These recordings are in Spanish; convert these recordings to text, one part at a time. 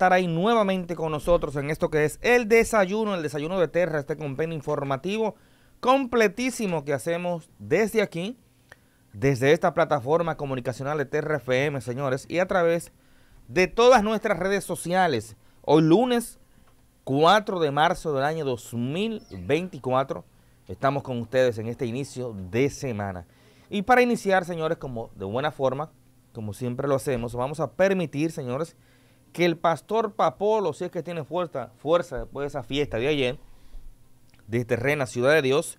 estar ahí nuevamente con nosotros en esto que es el desayuno, el desayuno de Terra, este convenio informativo completísimo que hacemos desde aquí, desde esta plataforma comunicacional de TRFM, señores, y a través de todas nuestras redes sociales. Hoy lunes 4 de marzo del año 2024 estamos con ustedes en este inicio de semana. Y para iniciar, señores, como de buena forma, como siempre lo hacemos, vamos a permitir, señores, que el pastor Papolo, si es que tiene fuerza, fuerza después de esa fiesta de ayer, de terrena este Ciudad de Dios,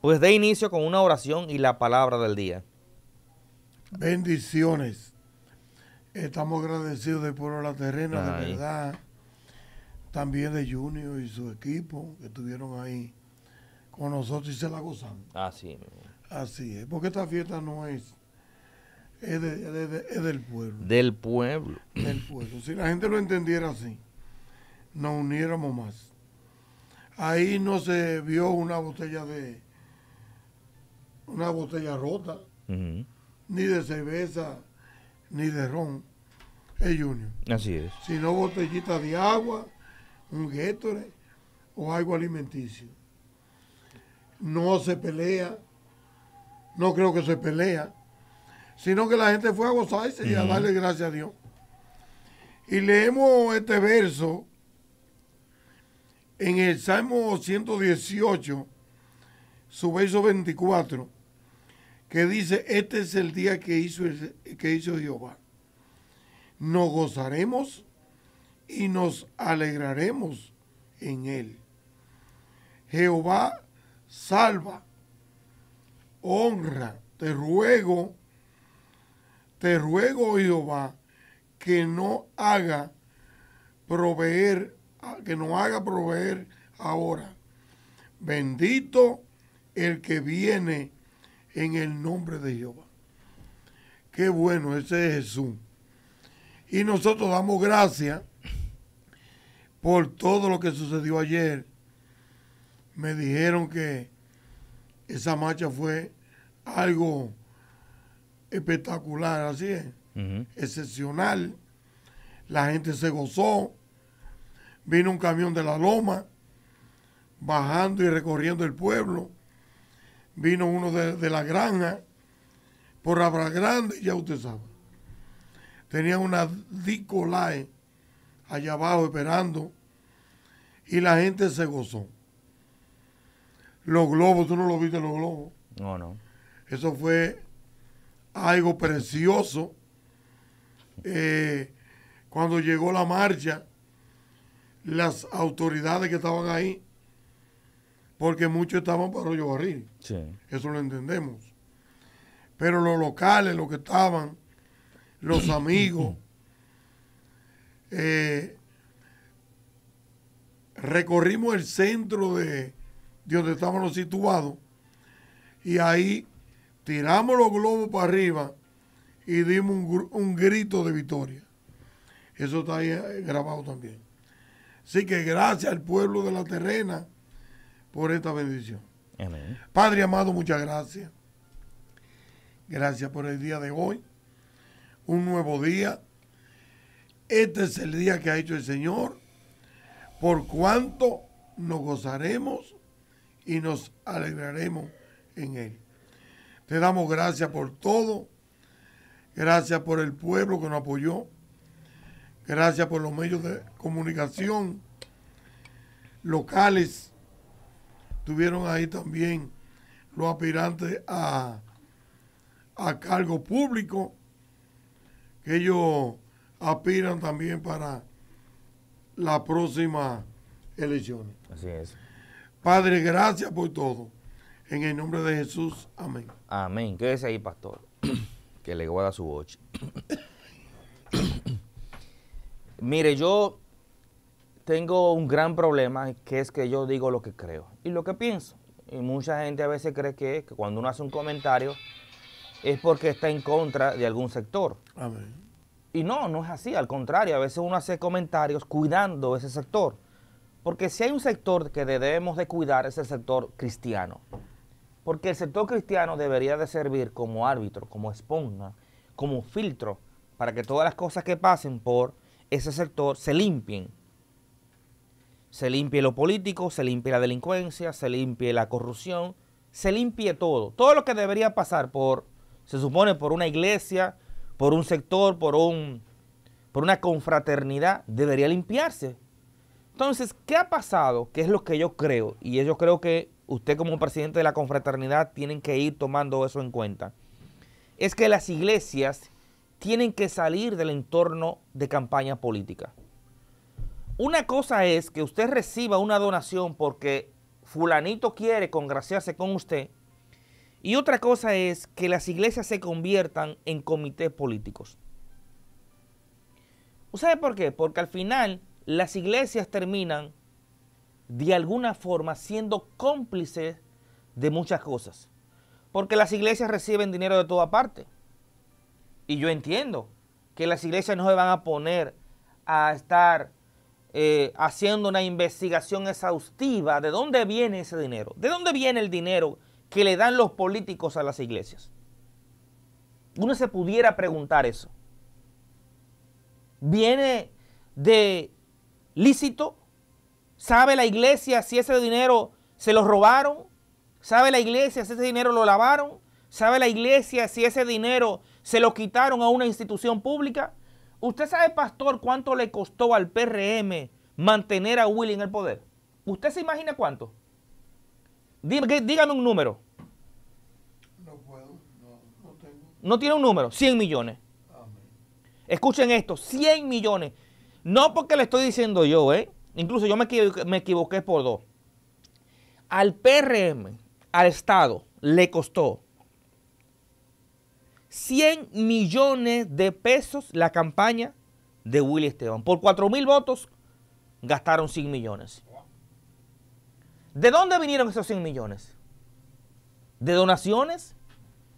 pues dé inicio con una oración y la palabra del día. Bendiciones. Estamos agradecidos de Pueblo La Terrena, de verdad. También de Junior y su equipo que estuvieron ahí con nosotros y se la gozan. Así Así es, porque esta fiesta no es es, del pueblo. Del pueblo. Del pueblo. Si la gente lo entendiera así, nos uniéramos más. Ahí no se vio una botella de una botella rota, ni de cerveza, ni de ron. Es Junior. Así es. Sino botellita de agua, un guétore o algo alimenticio. No se pelea. No creo que se pelea sino que la gente fue a gozarse y a darle gracias a Dios. Y leemos este verso en el Salmo 118, su verso 24, que dice, este es el día que hizo, que hizo Jehová. Nos gozaremos y nos alegraremos en él. Jehová salva, honra, te ruego te ruego, oh Jehová, que no haga proveer, ah, que no haga proveer ahora. Bendito el que viene en el nombre de Jehová. Qué bueno, ese es Jesús. Y nosotros damos gracias por todo lo que sucedió ayer. Me dijeron que esa marcha fue algo espectacular, así es, excepcional. La gente se gozó. Vino un camión de la loma, bajando y recorriendo el pueblo. Vino uno de, la granja, por Abra Grande, ya usted sabe. Tenía una Dicolae allá abajo esperando y la gente se gozó. Los globos, tú no lo viste los globos. No, no. Eso fue algo precioso. Eh, cuando llegó la marcha, las autoridades que estaban ahí, porque muchos estaban para rollo Barril. Eso lo entendemos. Pero los locales, los que estaban, los amigos, eh, recorrimos el centro de, de donde estábamos situados y ahí tiramos los globos para arriba y dimos un, grito de victoria. Eso está ahí eh, grabado también. Así que gracias al pueblo de la terrena por esta bendición. Padre amado, muchas gracias. Gracias por el día de hoy. Un nuevo día. Este es el día que ha hecho el Señor. Por cuanto nos gozaremos y nos alegraremos en Él. Te damos gracias por todo. Gracias por el pueblo que nos apoyó. Gracias por los medios de comunicación locales. Tuvieron ahí también los aspirantes a, cargo público, que ellos aspiran también para las próximas elecciones. Así es. Padre, gracias por todo. En el nombre de Jesús, amén. Amén. Quédese ahí, pastor, que le guarda su boche. Mire, yo tengo un gran problema, que es que yo digo lo que creo y lo que pienso. Y mucha gente a veces cree que, cuando uno hace un comentario es porque está en contra de algún sector. Amén. Y no, no es así, al contrario, a veces uno hace comentarios cuidando ese sector. Porque si hay un sector que debemos de cuidar es el sector cristiano. Porque el sector cristiano debería de servir como árbitro, como esponja, como filtro, para que todas las cosas que pasen por ese sector se limpien. Se limpie lo político, se limpie la delincuencia, se limpie la corrupción, se limpie todo. Todo lo que debería pasar por, se supone, por una iglesia, por un sector, por, un, por una confraternidad, debería limpiarse. Entonces, ¿qué ha pasado? ¿Qué es lo que yo creo? Y yo creo que usted como presidente de la confraternidad tienen que ir tomando eso en cuenta, es que las iglesias tienen que salir del entorno de campaña política. Una cosa es que usted reciba una donación porque fulanito quiere congraciarse con usted y otra cosa es que las iglesias se conviertan en comités políticos. ¿Usted sabe por qué? Porque al final las iglesias terminan de alguna forma siendo cómplices de muchas cosas. Porque las iglesias reciben dinero de toda parte. Y yo entiendo que las iglesias no se van a poner a estar eh, haciendo una investigación exhaustiva de dónde viene ese dinero, de dónde viene el dinero que le dan los políticos a las iglesias. Uno se pudiera preguntar eso. ¿Viene de lícito ¿Sabe la iglesia si ese dinero se lo robaron? ¿Sabe la iglesia si ese dinero lo lavaron? ¿Sabe la iglesia si ese dinero se lo quitaron a una institución pública? ¿Usted sabe, pastor, cuánto le costó al PRM mantener a Willy en el poder? ¿Usted se imagina cuánto? Dígame un número. No puedo, no, tengo. No tiene un número, 100 millones. Escuchen esto, 100 millones. No porque le estoy diciendo yo, ¿eh? Incluso yo me, me equivoqué por dos. Al PRM, al Estado, le costó 100 millones de pesos la campaña de Willy Esteban. Por 4 mil votos gastaron 100 millones. ¿De dónde vinieron esos 100 millones? ¿De donaciones?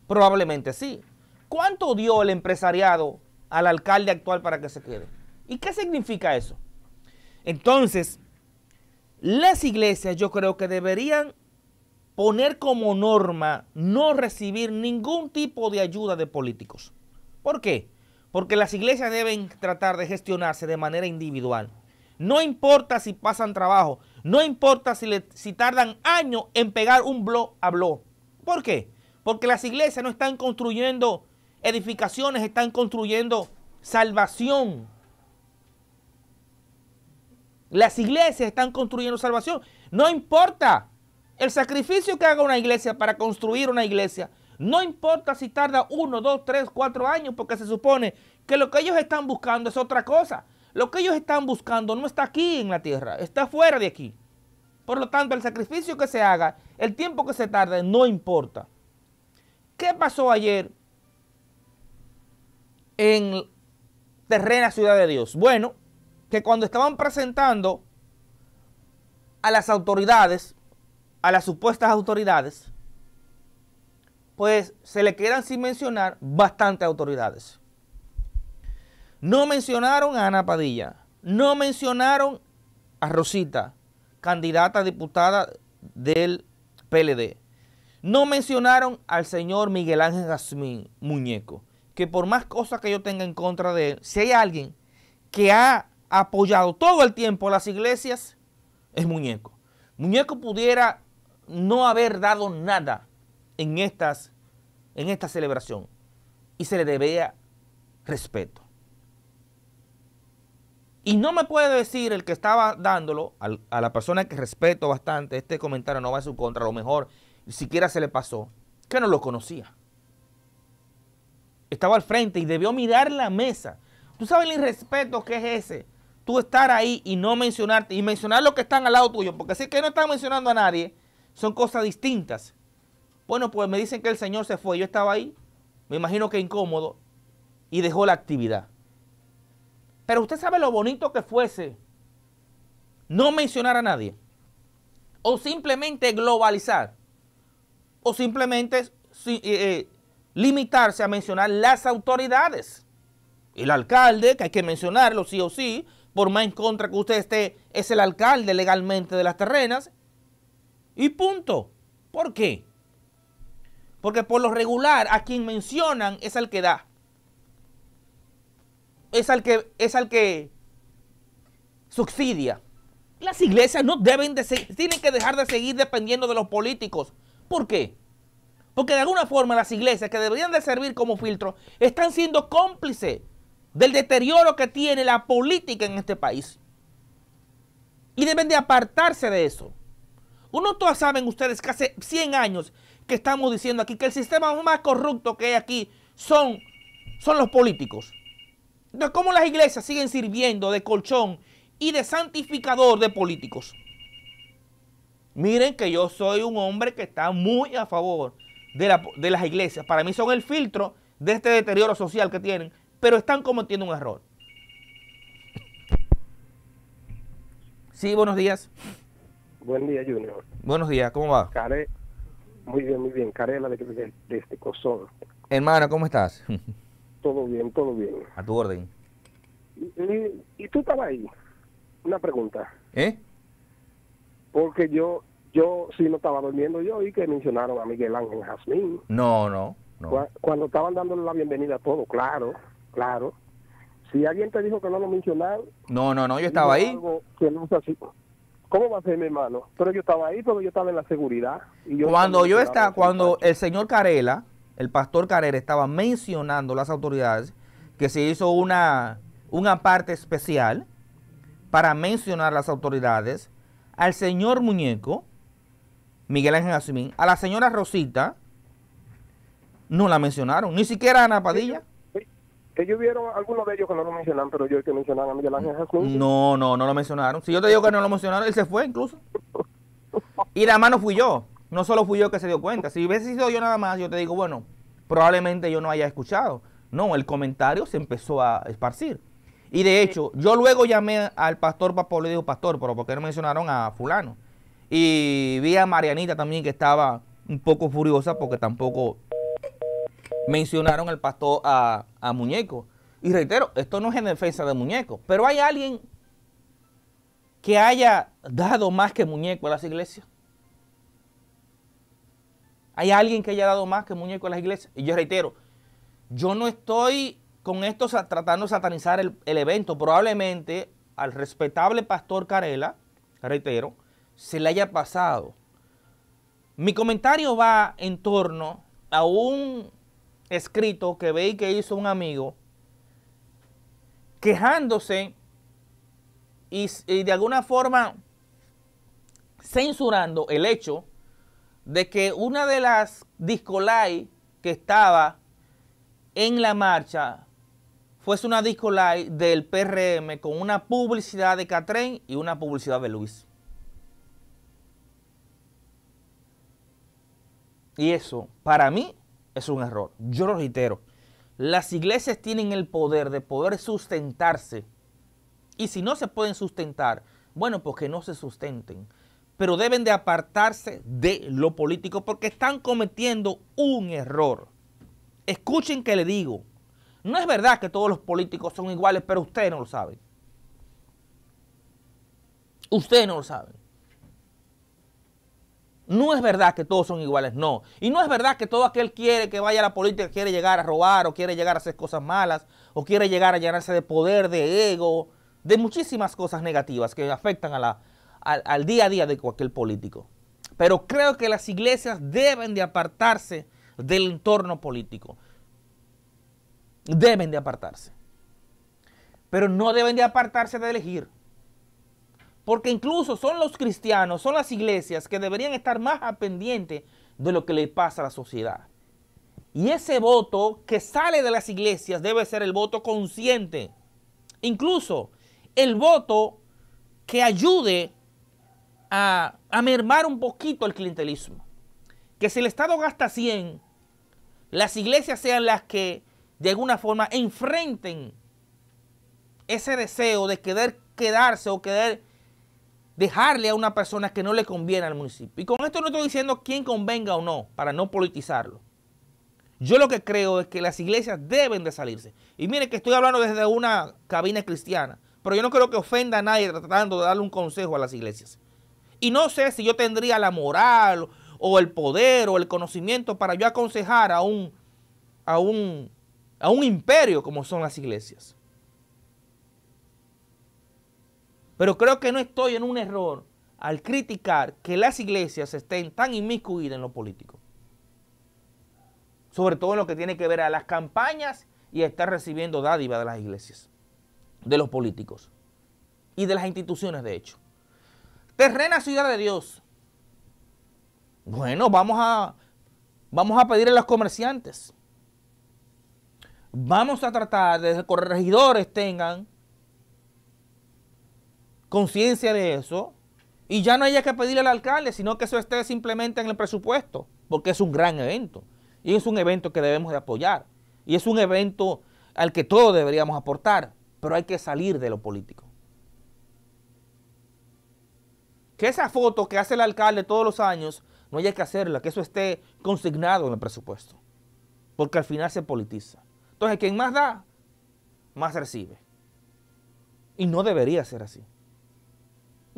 Probablemente sí. ¿Cuánto dio el empresariado al alcalde actual para que se quede? ¿Y qué significa eso? Entonces, las iglesias yo creo que deberían poner como norma no recibir ningún tipo de ayuda de políticos. ¿Por qué? Porque las iglesias deben tratar de gestionarse de manera individual. No importa si pasan trabajo, no importa si, tardan años en pegar un blog a blog. ¿Por qué? Porque las iglesias no están construyendo edificaciones, están construyendo salvación las iglesias están construyendo salvación. No importa el sacrificio que haga una iglesia para construir una iglesia. No importa si tarda uno, dos, tres, cuatro años, porque se supone que lo que ellos están buscando es otra cosa. Lo que ellos están buscando no está aquí en la tierra, está fuera de aquí. Por lo tanto, el sacrificio que se haga, el tiempo que se tarde, no importa. ¿Qué pasó ayer en terrena Ciudad de Dios? Bueno, que cuando estaban presentando a las autoridades, a las supuestas autoridades, pues se le quedan sin mencionar bastantes autoridades. No mencionaron a Ana Padilla, no mencionaron a Rosita, candidata a diputada del PLD. No mencionaron al señor Miguel Ángel Jazmín Muñeco, que por más cosas que yo tenga en contra de él, si hay alguien que ha apoyado todo el tiempo a las iglesias es Muñeco. Muñeco pudiera no haber dado nada en, estas, en esta celebración y se le debía respeto. Y no me puede decir el que estaba dándolo, a la persona que respeto bastante, este comentario no va en su contra, a lo mejor ni siquiera se le pasó, que no lo conocía. Estaba al frente y debió mirar la mesa. ¿Tú sabes el irrespeto que es ese? tú estar ahí y no mencionarte, y mencionar lo que están al lado tuyo, porque si es que no están mencionando a nadie, son cosas distintas. Bueno, pues me dicen que el Señor se fue, yo estaba ahí, me imagino que incómodo, y dejó la actividad. Pero usted sabe lo bonito que fuese no mencionar a nadie, o simplemente globalizar, o simplemente eh, eh, limitarse a mencionar las autoridades. El alcalde, que hay que mencionarlo sí o sí, por más en contra que usted esté, es el alcalde legalmente de las terrenas. Y punto. ¿Por qué? Porque por lo regular a quien mencionan es al que da. Es al que, es al que subsidia. Las iglesias no deben de seguir, tienen que dejar de seguir dependiendo de los políticos. ¿Por qué? Porque de alguna forma las iglesias que deberían de servir como filtro están siendo cómplices del deterioro que tiene la política en este país. Y deben de apartarse de eso. Uno todos saben ustedes que hace 100 años que estamos diciendo aquí que el sistema más corrupto que hay aquí son, son los políticos. Entonces, ¿cómo las iglesias siguen sirviendo de colchón y de santificador de políticos? Miren que yo soy un hombre que está muy a favor de, de las iglesias. Para mí son el filtro de este deterioro social que tienen pero están cometiendo un error. Sí, buenos días. Buen día, Junior. Buenos días, ¿cómo va? Care, muy bien, muy bien. Carela de, este Cozón. Hermana, ¿cómo estás? todo bien, todo bien. A tu orden. Y, tú estabas ahí. Una pregunta. ¿Eh? Porque yo, yo sí no estaba durmiendo yo y que mencionaron a Miguel Ángel Jazmín. No, no. cuando estaban dándole la bienvenida a todo, claro. Claro. Si alguien te dijo que no lo mencionaron. No, no, no, yo estaba ahí. ¿Cómo va a ser mi hermano? Pero yo estaba ahí, pero yo estaba en la seguridad. cuando yo estaba, cuando el señor Carela, el pastor Carela, estaba mencionando las autoridades que se hizo una, parte especial para mencionar las autoridades, al señor Muñeco, Miguel Ángel Asimín, a la señora Rosita, no la mencionaron, ni siquiera a Ana Padilla ellos vieron algunos de ellos que no lo mencionaron, pero yo el que mencionaron a Miguel Ángel No, no, no lo mencionaron. Si yo te digo que no lo mencionaron, él se fue incluso. Y la mano fui yo. No solo fui yo que se dio cuenta. Si hubiese sido yo nada más, yo te digo, bueno, probablemente yo no haya escuchado. No, el comentario se empezó a esparcir. Y de hecho, yo luego llamé al pastor papo y dijo, pastor, pero ¿por qué no mencionaron a fulano? Y vi a Marianita también que estaba un poco furiosa porque tampoco mencionaron al pastor a, Muñeco. Y reitero, esto no es en defensa de Muñeco, pero hay alguien que haya dado más que Muñeco a las iglesias. Hay alguien que haya dado más que Muñeco a las iglesias. Y yo reitero, yo no estoy con esto tratando de satanizar el evento. Probablemente al respetable pastor Carela, reitero, se le haya pasado. Mi comentario va en torno a un escrito que veí que hizo un amigo quejándose y, de alguna forma censurando el hecho de que una de las discolay que estaba en la marcha fuese una discolai del PRM con una publicidad de Catren y una publicidad de Luis. Y eso, para mí, es un error. Yo lo reitero, las iglesias tienen el poder de poder sustentarse. Y si no se pueden sustentar, bueno, pues que no se sustenten. Pero deben de apartarse de lo político porque están cometiendo un error. Escuchen que le digo. No es verdad que todos los políticos son iguales, pero ustedes no lo saben. Ustedes no lo saben. No es verdad que todos son iguales, no. Y no es verdad que todo aquel quiere que vaya a la política, quiere llegar a robar o quiere llegar a hacer cosas malas o quiere llegar a llenarse de poder, de ego, de muchísimas cosas negativas que afectan a la, al día a día de cualquier político. Pero creo que las iglesias deben de apartarse del entorno político. Deben de apartarse. Pero no deben de apartarse de elegir. Porque incluso son los cristianos, son las iglesias que deberían estar más a pendiente de lo que le pasa a la sociedad. Y ese voto que sale de las iglesias debe ser el voto consciente. Incluso el voto que ayude a, a mermar un poquito el clientelismo. Que si el Estado gasta 100, las iglesias sean las que de alguna forma enfrenten ese deseo de querer quedarse o querer dejarle a una persona que no le conviene al municipio. Y con esto no estoy diciendo quién convenga o no, para no politizarlo. Yo lo que creo es que las iglesias deben de salirse. Y mire que estoy hablando desde una cabina cristiana, pero yo no creo que ofenda a nadie tratando de darle un consejo a las iglesias. Y no sé si yo tendría la moral o el poder o el conocimiento para yo aconsejar a un, a un, a un imperio como son las iglesias. Pero creo que no estoy en un error al criticar que las iglesias estén tan inmiscuidas en lo político. Sobre todo en lo que tiene que ver a las campañas y a estar recibiendo dádiva de las iglesias, de los políticos y de las instituciones, de hecho. Terrena ciudad de Dios. Bueno, vamos a, vamos a pedirle a los comerciantes. Vamos a tratar de que los corregidores tengan conciencia de eso y ya no haya que pedirle al alcalde, sino que eso esté simplemente en el presupuesto, porque es un gran evento y es un evento que debemos de apoyar y es un evento al que todos deberíamos aportar, pero hay que salir de lo político. Que esa foto que hace el alcalde todos los años, no haya que hacerla, que eso esté consignado en el presupuesto, porque al final se politiza. Entonces, quien más da, más recibe. Y no debería ser así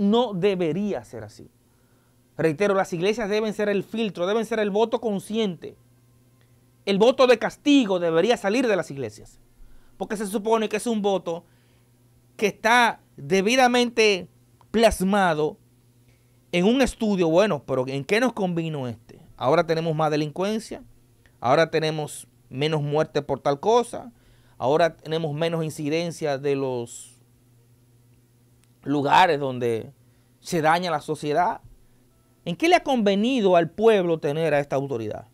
no debería ser así. Reitero, las iglesias deben ser el filtro, deben ser el voto consciente. El voto de castigo debería salir de las iglesias, porque se supone que es un voto que está debidamente plasmado en un estudio, bueno, pero ¿en qué nos convino este? Ahora tenemos más delincuencia, ahora tenemos menos muerte por tal cosa, ahora tenemos menos incidencia de los lugares donde se daña la sociedad. ¿En qué le ha convenido al pueblo tener a esta autoridad?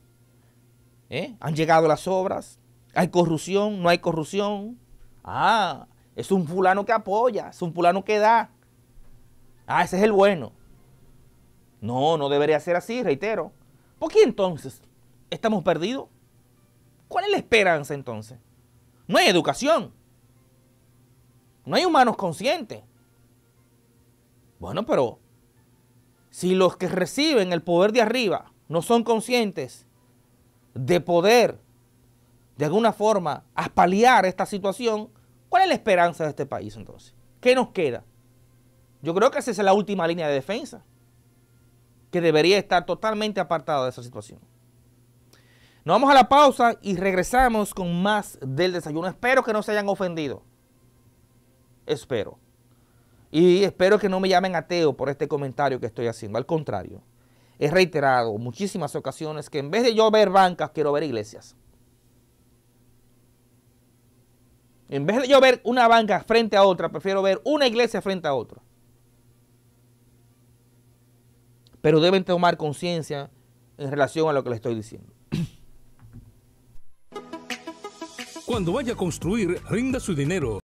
¿Eh? ¿Han llegado las obras? ¿Hay corrupción? ¿No hay corrupción? Ah, es un fulano que apoya, es un fulano que da. Ah, ese es el bueno. No, no debería ser así, reitero. ¿Por qué entonces estamos perdidos? ¿Cuál es la esperanza entonces? No hay educación. No hay humanos conscientes. Bueno, pero si los que reciben el poder de arriba no son conscientes de poder, de alguna forma, aspaliar esta situación, ¿cuál es la esperanza de este país entonces? ¿Qué nos queda? Yo creo que esa es la última línea de defensa, que debería estar totalmente apartada de esa situación. Nos vamos a la pausa y regresamos con más del desayuno. Espero que no se hayan ofendido. Espero. Y espero que no me llamen ateo por este comentario que estoy haciendo. Al contrario, he reiterado muchísimas ocasiones que en vez de yo ver bancas, quiero ver iglesias. En vez de yo ver una banca frente a otra, prefiero ver una iglesia frente a otra. Pero deben tomar conciencia en relación a lo que les estoy diciendo. Cuando vaya a construir, rinda su dinero